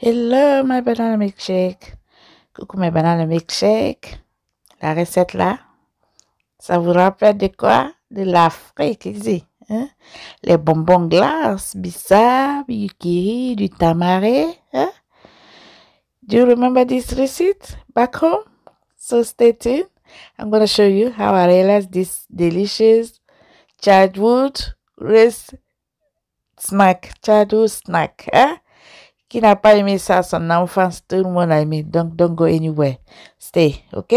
Hello, my banana milkshake. Coucou, my banana milkshake. La recette là, ça vous rappelle de quoi? De l'Afrique, ici. Hein? Les bonbons glaces, du yukiri, du tamaré. Hein? Do you remember this receipt back home? So stay tuned. I'm going to show you how I realized this delicious childhood snack. Childhood snack. Hein? qui n'a pas aimé ça, son enfance, tout le monde a aimé. Donc, don't go anywhere. Stay, ok?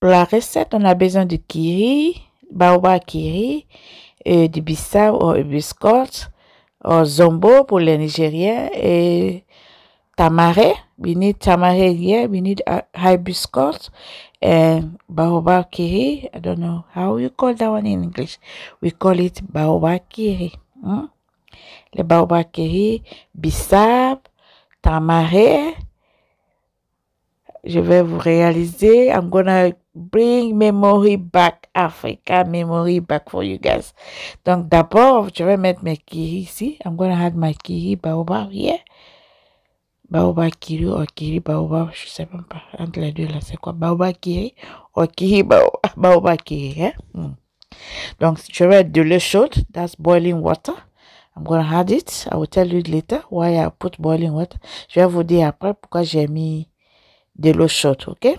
Pour la recette, on a besoin de kiri, baoba kiri, et euh, du bissau ou biscotte, ou zombo pour les Nigériens et tamaré we need tamarind here we need a uh, hibiscus and eh, baobab kiri i don't know how you call that one in english we call it baobab kiri hmm? le baobab kiri bisab, tamarind je vais vous réaliser i'm gonna bring memory back africa memory back for you guys donc d'abord je vais mettre mes kiri ici i'm gonna add my kiri baobab here Baoba Kiri, Okiri, Baoba, je sais même pas, entre les deux là, c'est quoi Baoba Kiri, Okiri, Baoba, Kiri, hein? Hmm. Donc, je vais de l'eau chaude, that's boiling water. I'm gonna add it. I will tell you later why I put boiling water. Je vais vous dire après pourquoi j'ai mis de l'eau chaude, ok?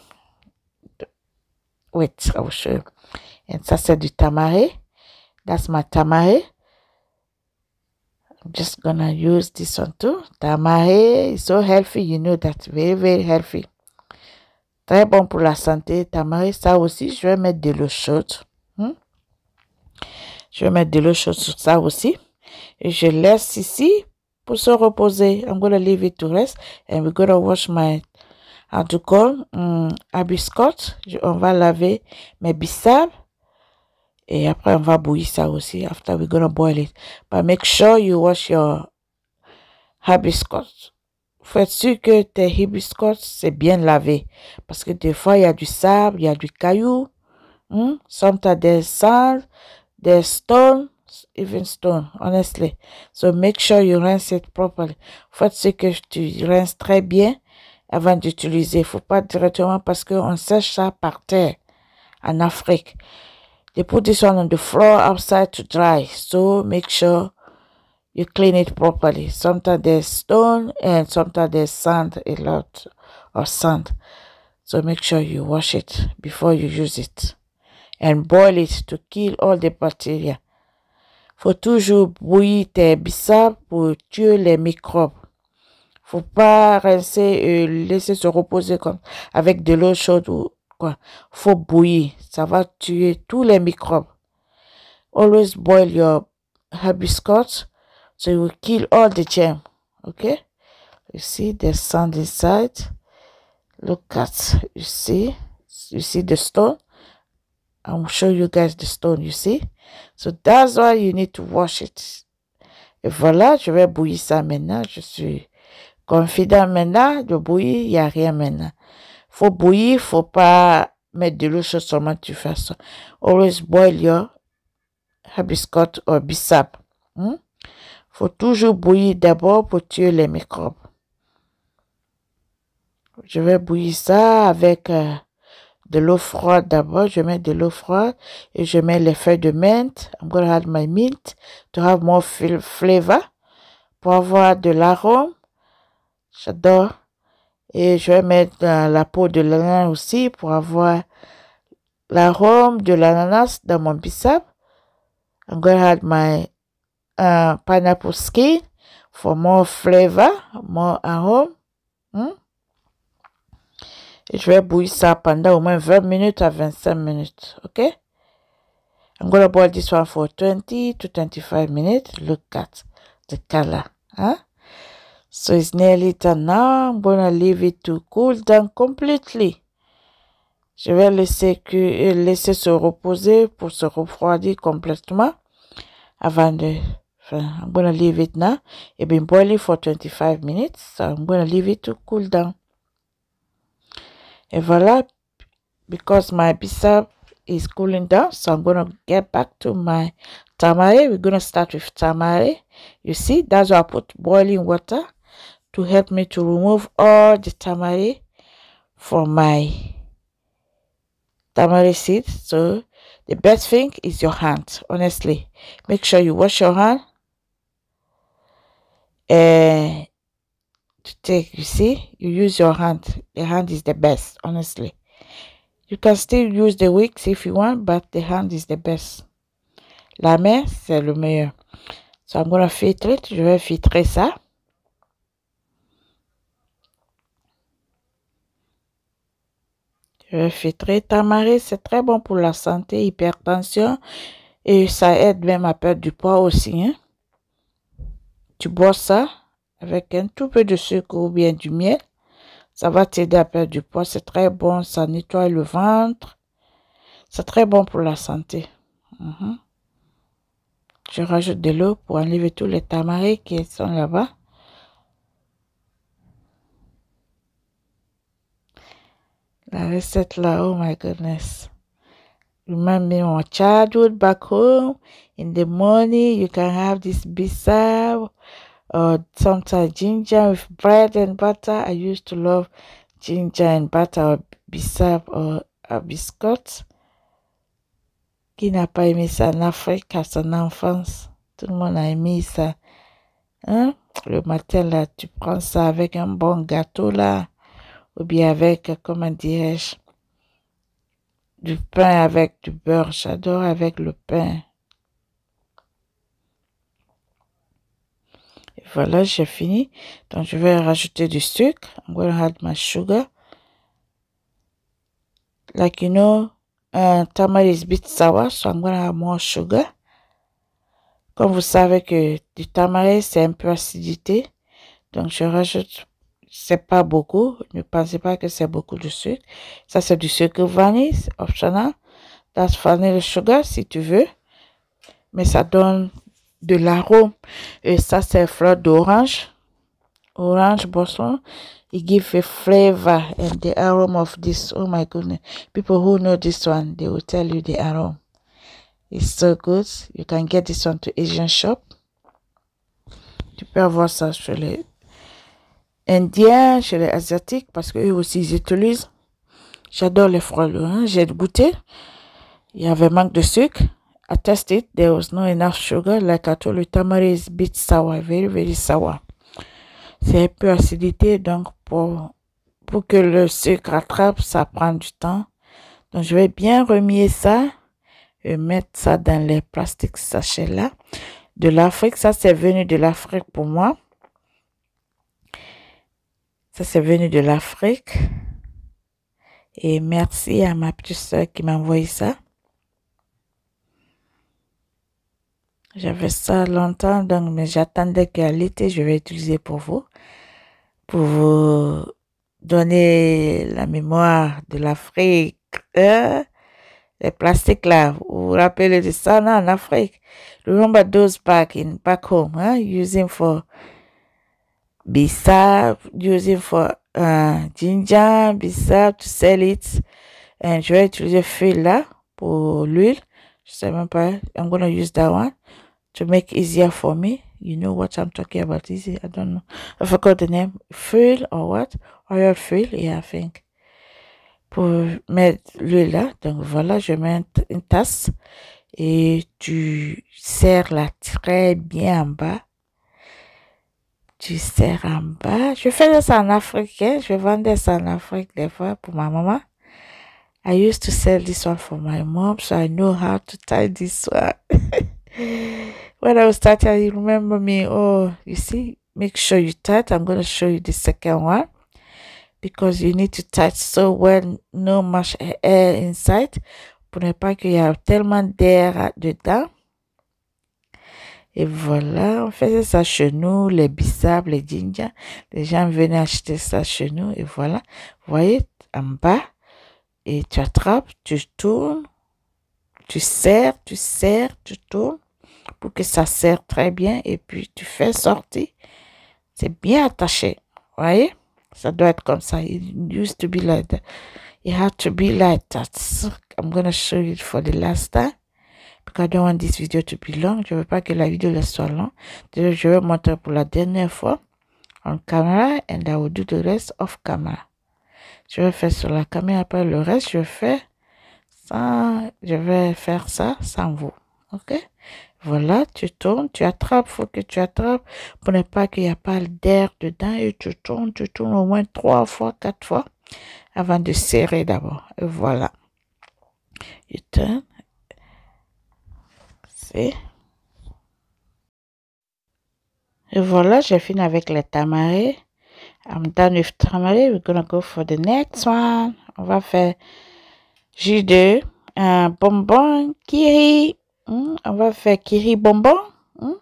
Wait, I will show you. Et ça, c'est du tamare. That's my tamare just gonna use this one too. Tamare is so healthy, you know that very very healthy. Très bon pour la santé. tamari ça aussi, je vais mettre de l'eau chaude. Hmm? Je vais mettre de l'eau chaude sur ça aussi. Et je laisse ici pour se reposer. I'm gonna leave it to rest and we're gonna wash my en tout cas, hum, on va laver mes bissap et après, on va bouillir ça aussi. After, we're gonna boil it. But make sure you wash your hibiscus. faites sûr que tes hibiscus, c'est bien lavé. Parce que des fois, il y a du sable, il y a du caillou. Hmm? Sometimes there's sand, there's stone, even stone, honestly. So make sure you rinse it properly. faites sûr que tu rinces très bien avant d'utiliser. Faut pas directement parce qu'on sèche ça par terre en Afrique. they put this one on the floor outside to dry so make sure you clean it properly sometimes there's stone and sometimes there's sand a lot of sand so make sure you wash it before you use it and boil it to kill all the bacteria faut toujours bouillir tes bissap pour tuer les microbes faut pas rincer et laisser se reposer comme avec de l'eau chaude ou quoi. Faut bouillir, ça va tuer tous les microbes. Always boil your hibiscus so you will kill all the germ. Okay? You see the sand inside. Look at you see you see the stone. I'm show you guys the stone, you see? So that's why you need to wash it. Et voilà, je vais bouillir ça maintenant. Je suis confident maintenant de bouillir, il n'y a rien maintenant faut bouillir, faut pas mettre de l'eau chaude seulement tu fasses. Always boil your hibiscus or bisap. Hmm? Faut toujours bouillir d'abord pour tuer les microbes. Je vais bouillir ça avec euh, de l'eau froide d'abord. Je mets de l'eau froide et je mets les feuilles de menthe. I'm gonna add my mint to have more flavor pour avoir de l'arôme. J'adore et je vais mettre la peau de l'ananas aussi pour avoir l'arôme de l'ananas dans mon bisap. Je vais to add my uh, pineapple skin for more flavor, more arôme. Hmm? Et je vais bouillir ça pendant au moins 20 minutes à 25 minutes. OK? I'm going to boil this for 20 to 25 minutes. Look at the color. Hein? So it's nearly done now. I'm to leave it to cool down completely. Je vais laisser, que, euh, laisser se reposer pour se refroidir complètement avant de I'm going to leave it now. It's been boiling for 25 minutes. So I'm going to leave it to cool down. Et voilà, because my bisa is cooling down, so I'm going to get back to my tamare. We're going to start with tamare. You see, that's why I put boiling water. to help me to remove all the tamari from my tamari seed so the best thing is your hand honestly make sure you wash your hand uh, to take you see you use your hand the hand is the best honestly you can still use the wicks if you want but the hand is the best la main c'est le meilleur so i'm gonna filtrer je vais filtrer ça Je filtrer tamari, c'est très bon pour la santé, hypertension et ça aide même à perdre du poids aussi. Hein. Tu bois ça avec un tout peu de sucre ou bien du miel. Ça va t'aider à perdre du poids. C'est très bon. Ça nettoie le ventre. C'est très bon pour la santé. Mhm. Je rajoute de l'eau pour enlever tous les tamaris qui sont là-bas. that is settler. Oh my goodness. Remember my childhood back home. In the morning, you can have this bissau or sometimes ginger with bread and butter. I used to love ginger and butter or bissau or a biscuit. Qui n'a pas aimé ça en Afrique à son enfance? Tout le monde a aimé ça. Hein? Le matin, là, tu prends ça avec un bon gâteau, là. ou bien avec, comment dirais-je, du pain avec du beurre. J'adore avec le pain. Et voilà, j'ai fini. Donc, je vais rajouter du sucre. I'm vais to add my sugar. Like you know, is a bit sour, so I'm sugar. Comme vous savez que du tamarin c'est un peu acidité. Donc, je rajoute c'est pas beaucoup. Ne pensez pas que c'est beaucoup de sucre. Ça, c'est du sucre vanille, optional. That's vanilla sugar, si tu veux. Mais ça donne de l'arôme. Et ça, c'est fleur d'orange. Orange blossom. It gives a flavor and the aroma of this. Oh my goodness. People who know this one, they will tell you the aroma. It's so good. You can get this one to Asian shop. Tu peux avoir ça sur les indiens, chez les asiatiques, parce qu'eux aussi ils utilisent. J'adore les frelons. Hein? J'ai goûté. Il y avait manque de sucre. I tested. There was no enough sugar. Like I told you, tamarind is a sour, very, very sour. C'est un peu acidité, donc pour, pour que le sucre attrape, ça prend du temps. Donc je vais bien remuer ça et mettre ça dans les plastiques sachets là. De l'Afrique, ça c'est venu de l'Afrique pour moi. Ça, c'est venu de l'Afrique. Et merci à ma petite soeur qui m'a envoyé ça. J'avais ça longtemps, donc, mais j'attendais qu'à l'été, je vais utiliser pour vous, pour vous donner la mémoire de l'Afrique. Hein? les plastiques là, vous vous rappelez de ça, là, en Afrique. Remember those back in, back home, hein? using for bissap, using for uh, ginger, bissap, to sell it. And je vais utiliser feuille là pour l'huile. Je sais même pas. I'm gonna use that one to make easier for me. You know what I'm talking about, easy, I don't know. I forgot the name. Feuille or what? Oil feuille, yeah, I think. Pour mettre l'huile là. Donc voilà, je mets une tasse et tu serres la très bien en bas du cerf en bas. Je faisais ça en Afrique. Hein? Je vendais ça en Afrique des fois pour ma maman. I used to sell this one for my mom, so I know how to tie this one. when I was starting, you remember me, oh, you see, make sure you it. I'm going to show you the second one because you need to it so well, no much air inside pour ne pas qu'il y ait tellement d'air dedans Et voilà, on faisait ça chez nous, les bissables, les ginga Les gens venaient acheter ça chez nous. Et voilà, vous voyez, en bas, et tu attrapes, tu tournes, tu serres, tu serres, tu tournes pour que ça serre très bien. Et puis, tu fais sortir. C'est bien attaché. Vous voyez? Ça doit être comme ça. It used to be like It had to be like that. I'm going show you for the last time. I don't want this video long. Je veux pas que la vidéo soit longue. Je vais montrer pour la dernière fois en caméra and I will do the rest off camera. Je vais faire sur la caméra après le reste. Je fais ça. Je vais faire ça sans vous. Ok? Voilà, tu tournes, tu attrapes, faut que tu attrapes pour ne pas qu'il n'y a pas d'air dedans et tu tournes, tu tournes au moins trois fois, quatre fois avant de serrer d'abord. Et voilà. You turn. Et voilà, j'ai fini avec les tamarés. I'm done with We're gonna go for the next one. On va faire jus de Un euh, bonbon kiri. Hmm, on va faire kiri bonbon. Hmm,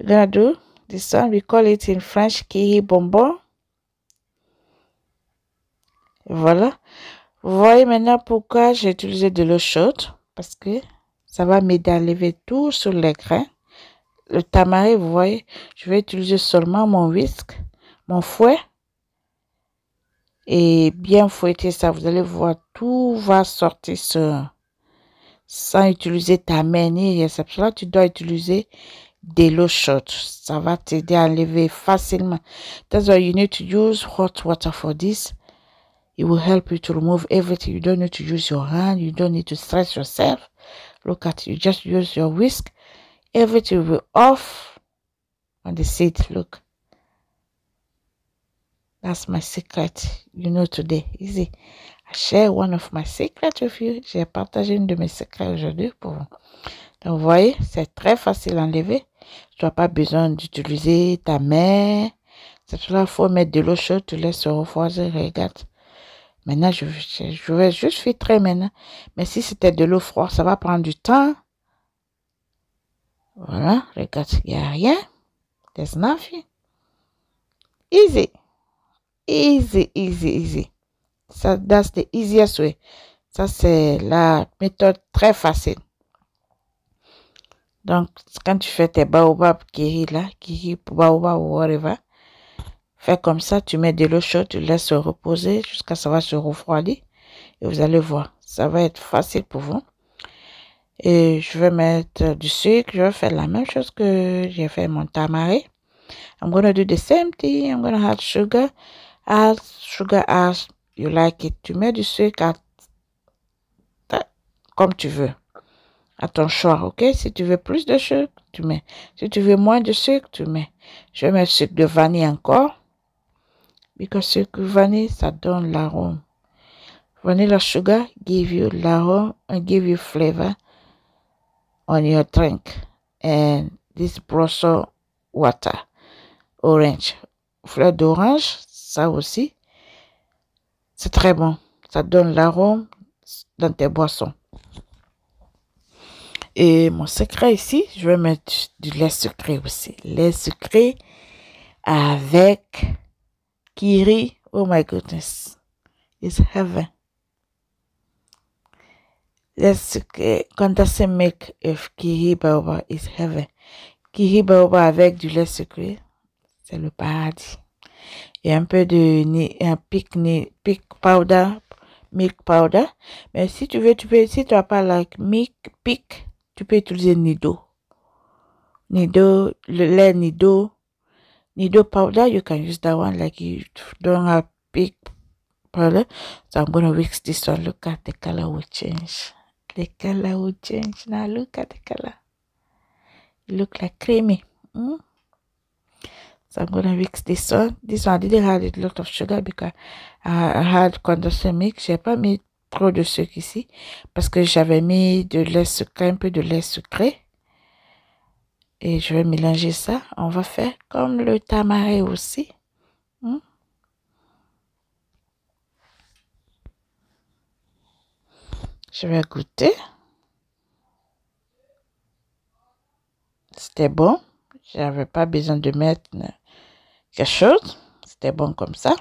we're gonna do this one. We call it in French kiri bonbon. voilà. Vous voyez maintenant pourquoi j'ai utilisé de l'eau chaude. Parce que ça va m'aider à lever tout sur les grains. Le tamari, vous voyez, je vais utiliser seulement mon whisk, mon fouet. Et bien fouetter ça, vous allez voir, tout va sortir sur, sans utiliser ta main ni C'est tu dois utiliser de l'eau chaude. Ça va t'aider à enlever facilement. That's why you need to use hot water for this. It will help you to remove everything. You don't need to use your hand. You don't need to stress yourself. Look at you. Just use your whisk. Everything will be off on the seat. Look. That's my secret. You know today. Easy. I share one of my secrets with you. J'ai partagé une de mes secrets aujourd'hui pour vous. Donc, vous voyez, c'est très facile à enlever. Tu n'as pas besoin d'utiliser ta main. C'est pour ça qu'il faut mettre de l'eau chaude. Tu laisses se refroidir. Regarde. Maintenant, je, je, vais juste filtrer maintenant. Hein. Mais si c'était de l'eau froide, ça va prendre du temps. Voilà, regarde, il n'y a rien. There's nothing. Easy. Easy, easy, easy. Ça, that's the easiest way. Ça, c'est la méthode très facile. Donc, quand tu fais tes baobabs, kiri là, kiri ou whatever, Fais comme ça, tu mets de l'eau chaude, tu laisses reposer jusqu'à ça va se refroidir. Et vous allez voir, ça va être facile pour vous. Et je vais mettre du sucre. Je vais faire la même chose que j'ai fait mon tamari. I'm going to do the same thing. I'm going to add sugar. Add sugar as you like it. Tu mets du sucre comme tu veux. À ton choix, ok? Si tu veux plus de sucre, tu mets. Si tu veux moins de sucre, tu mets. Je vais mettre sucre de vanille encore que because ça donne l'arôme. Vanilla sugar give you l'arôme and uh, give you flavor on your drink. And this Brussels water, orange, fleur d'orange, ça aussi, c'est très bon. Ça donne l'arôme dans tes boissons. Et mon secret ici, je vais mettre du lait sucré aussi. Lait sucré avec Kiri, oh my goodness, is heaven. tu as se make if Kiri Baoba is heaven. Kiri Baoba avec du lait sucré, c'est le paradis. Et un peu de un pic, pic powder, milk powder. Mais si tu veux, tu peux, si tu n'as pas la milk, pic, tu peux utiliser Nido. Nido, le lait Nido, needle powder you can use that one like you don't have big powder so i'm gonna mix this one look at the color will change the color will change now look at the color it look like creamy hmm? so i'm gonna mix this one this one I didn't have a lot of sugar because i had condensed milk j'ai pas mis trop de sucre ici parce que j'avais mis de lait sucré un peu de lait sucré et je vais mélanger ça. On va faire comme le tamaré aussi. Hmm? Je vais goûter. C'était bon. J'avais pas besoin de mettre quelque chose. C'était bon comme ça.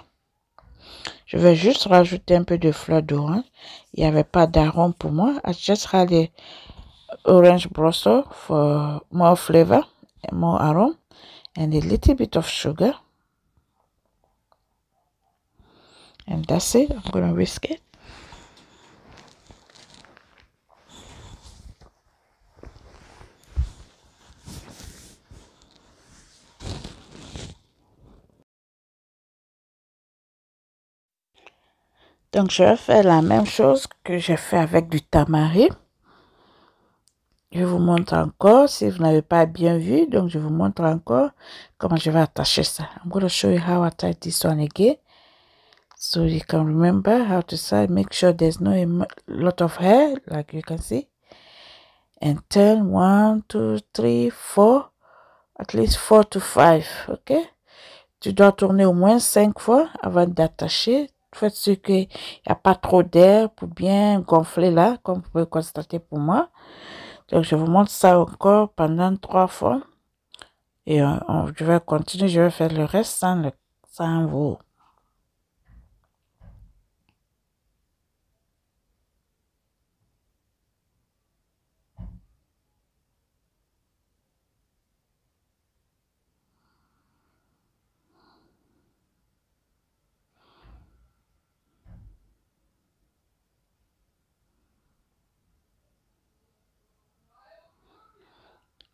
Je vais juste rajouter un peu de fleur d'orange. Il n'y avait pas d'arôme pour moi. Ah, serai les, orange brussel for more flavor and more aroma and a little bit of sugar and that's it i'm gonna whisk it Donc, je vais faire la même chose que j'ai fait avec du tamari. Je vous montre encore, si vous n'avez pas bien vu, donc je vous montre encore comment je vais attacher ça. I'm going to show you how I tie this one again. So you can remember how to tie. Make sure there's no lot of hair, like you can see. And turn one, two, three, four, at least four to five, Okay? Tu dois tourner au moins 5 fois avant d'attacher. Faites ce qu'il n'y a pas trop d'air pour bien gonfler là, comme vous pouvez constater pour moi. Donc, je vous montre ça encore pendant trois fois. Et euh, on, je vais continuer, je vais faire le reste le, sans vous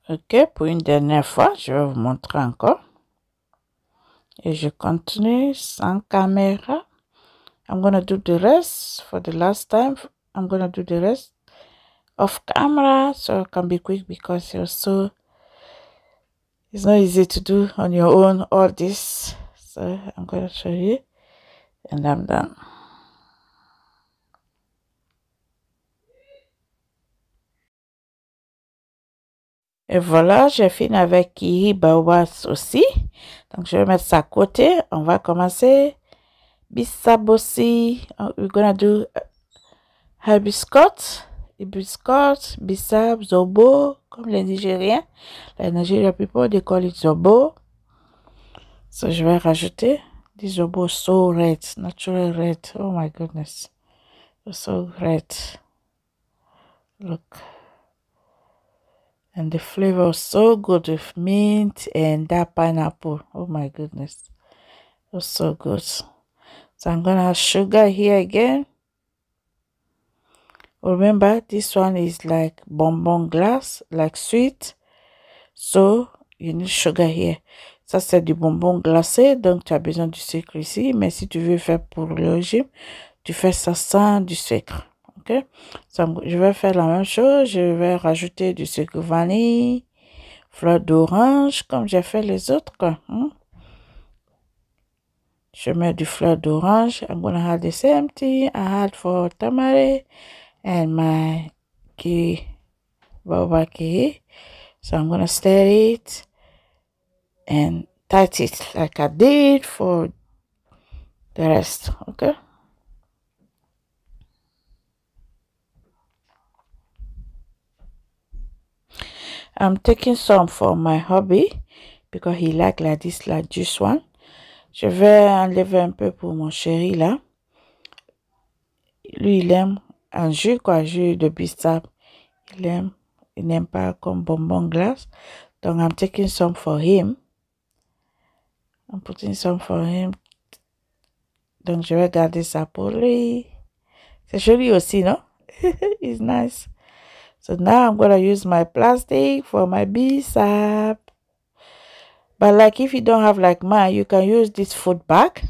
ok pour une dernière fois je vais vous montrer encore et je continue sans caméra. i'm gonna do the rest for the last time i'm gonna do the rest off camera so it can be quick because you're so it's not easy to do on your own all this so i'm gonna show you and i'm done Et voilà, j'ai fini avec Kiri aussi. Donc, je vais mettre ça à côté. On va commencer. Bissabossi. Euh, we're gonna do hibiscus. Euh, hibiscus, bissab, zobo, comme les Nigériens. Les Nigériens, people, they call it zobo. So, je vais rajouter des zobo so red, natural red. Oh my goodness. So red. Look and the flavor was so good with mint and that pineapple oh my goodness it was so good so i'm gonna have sugar here again oh, remember this one is like bonbon glass like sweet so you need sugar here ça c'est du bonbon glacé donc tu as besoin du sucre ici mais si tu veux faire pour le régime tu fais ça sans du sucre je vais faire la même chose je vais rajouter du sucre vanille fleur d'orange comme j'ai fait les autres hein. je mets du fleur d'orange I'm gonna add the same thing I had for tamari and my key boba key so I'm gonna stir it and tight it like I did for the rest okay I'm taking some for my hobby because he like like this, like this one. Je vais enlever un peu pour mon chéri là. Lui, il aime un jus, quoi, jus de pistache. Il aime, il n'aime pas comme bonbon glace. Donc, I'm taking some for him. I'm putting some for him. Donc, je vais garder ça pour lui. C'est joli aussi, non? It's nice. So now I'm going to use my plastic for my bicep. But like if you don't have like mine, you can use this food bag.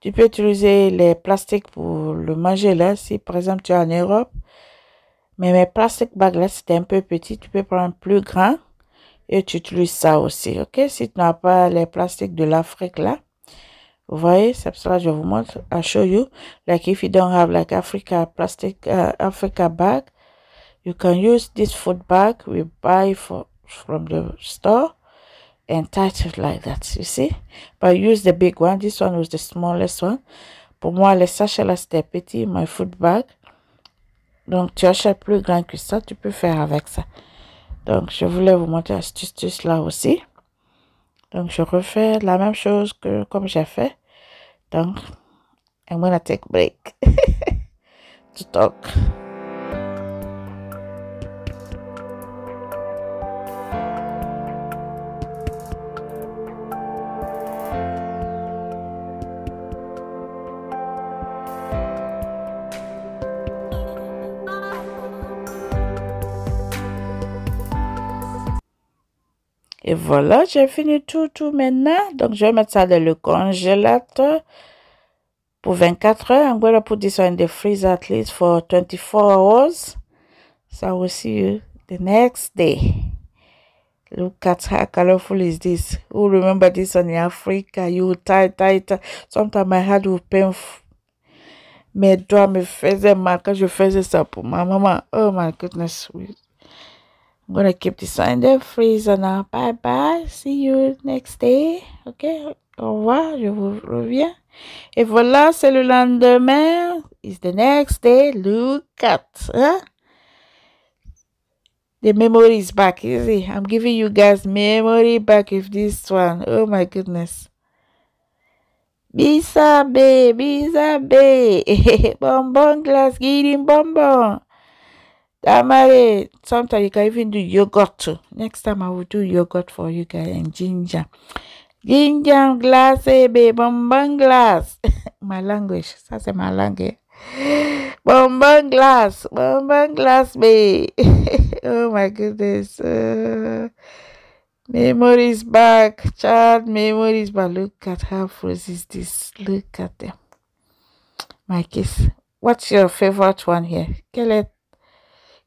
Tu peux utiliser les plastiques pour le manger là, si par exemple tu es en Europe. Mais mes plastiques bag là, c'était un peu petit, tu peux prendre plus grand et tu utilises ça aussi, ok? Si tu n'as pas les plastiques de l'Afrique là, vous voyez, c'est ça je vous montre, I show you. Like if you don't have like Africa plastic, euh, Africa bag, You can use this food bag we buy for, from the store and tie it like that, you see. But use the big one. This one was the smallest one. Pour moi, les sachets là, c'était petit, my food bag. Donc, tu achètes plus grand que ça, tu peux faire avec ça. Donc, je voulais vous montrer astuce là aussi. Donc, je refais la même chose que comme j'ai fait. Donc, I'm gonna take break to talk. Et voilà, j'ai fini tout, tout maintenant. Donc, je vais mettre ça dans le congélateur pour 24 heures. I'm going to put this one in the freezer at least for 24 hours. So I will see you the next day. Look at how colorful is this. Who oh, remember this one in Africa? You tie, tie, tie. Sometimes my heart will pain. Mes doigts me faisaient mal quand je faisais ça pour ma maman. Oh my goodness. I'm gonna keep this one in the freezer now. Bye bye. See you next day. Ok, au revoir. Je vous reviens. Et voilà, c'est le lendemain. It's the next day. Look at. Huh? The memory is back. You see, I'm giving you guys memory back with this one. Oh my goodness. Bisa be, Bisa be. bonbon glass, getting bonbon that married sometimes you can even do yogurt too next time i will do yogurt for you guys and ginger ginger glass eh, baby bonbon glass my language that's my language bonbon glass bonbon glass baby oh my goodness uh, memories back child memories but look at how frozen is this look at them my kiss what's your favorite one here get it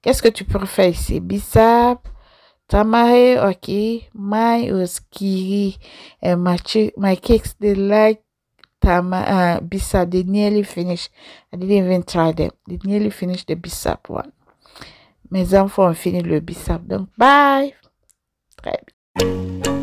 Qu'est-ce que tu préfères ici? Bissap, Tamare, ok. Eh, my Oskiri, and my, my cakes, they like Tama, eh, Bissap. They nearly finished. I didn't even try them. They nearly finished the Bissap one. Mes enfants ont fini le Bissap. Donc, bye! Très bien.